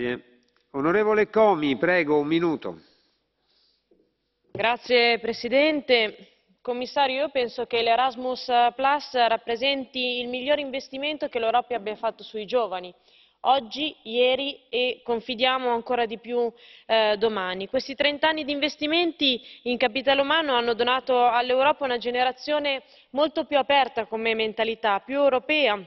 Grazie. Onorevole Comi, prego, un minuto. Grazie Presidente. Commissario, io penso che l'Erasmus Plus rappresenti il miglior investimento che l'Europa abbia fatto sui giovani oggi, ieri e confidiamo ancora di più eh, domani. Questi 30 anni di investimenti in capitale umano hanno donato all'Europa una generazione molto più aperta come mentalità, più europea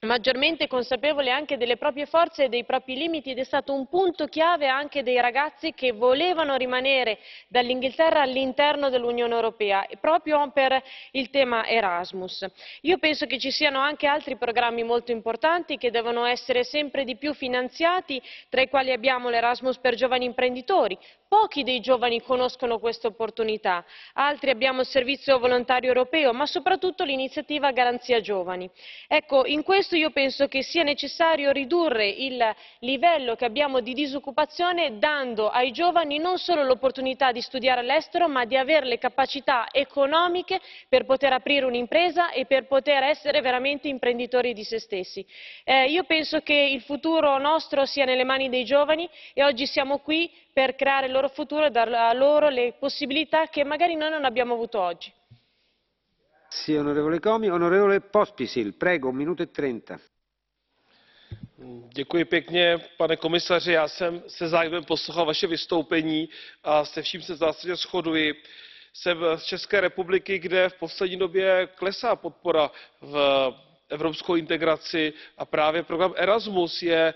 maggiormente consapevole anche delle proprie forze e dei propri limiti ed è stato un punto chiave anche dei ragazzi che volevano rimanere dall'Inghilterra all'interno dell'Unione Europea, proprio per il tema Erasmus. Io penso che ci siano anche altri programmi molto importanti che devono essere sempre di più finanziati, tra i quali abbiamo l'Erasmus per giovani imprenditori, Pochi dei giovani conoscono questa opportunità, altri abbiamo il servizio volontario europeo, ma soprattutto l'iniziativa Garanzia Giovani. Ecco, in questo io penso che sia necessario ridurre il livello che abbiamo di disoccupazione dando ai giovani non solo l'opportunità di studiare all'estero, ma di avere le capacità economiche per poter aprire un'impresa e per poter essere veramente imprenditori di se stessi. Eh, io penso che il futuro nostro sia nelle mani dei giovani e oggi siamo qui per creare loro loro futuro e dar loro le possibilità che magari noi non abbiamo avuto oggi. Sì, onorevole Comi. Onorevole Pospisil, prego, un minuto e trenta. Děkuji pěkně, pane komisaři. Já jsem se zájmem poslouchal vaše vystoupení a se vším se zásadně shoduji. Jsem z České republiky, kde v poslední době klesá podpora v evropskou integraci a právě program Erasmus je